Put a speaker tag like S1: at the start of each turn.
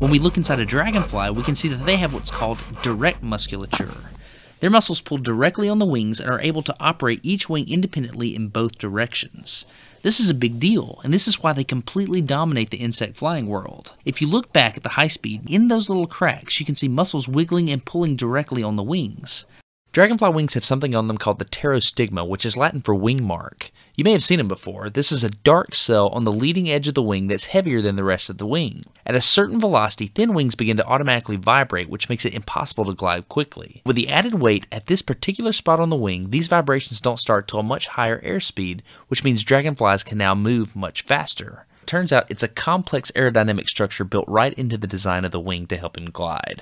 S1: When we look inside a dragonfly, we can see that they have what's called direct musculature. Their muscles pull directly on the wings and are able to operate each wing independently in both directions. This is a big deal, and this is why they completely dominate the insect flying world. If you look back at the high speed, in those little cracks you can see muscles wiggling and pulling directly on the wings. Dragonfly wings have something on them called the pterostigma, which is Latin for wing mark. You may have seen them before. This is a dark cell on the leading edge of the wing that's heavier than the rest of the wing. At a certain velocity, thin wings begin to automatically vibrate, which makes it impossible to glide quickly. With the added weight at this particular spot on the wing, these vibrations don't start till a much higher airspeed, which means dragonflies can now move much faster. Turns out it's a complex aerodynamic structure built right into the design of the wing to help him glide.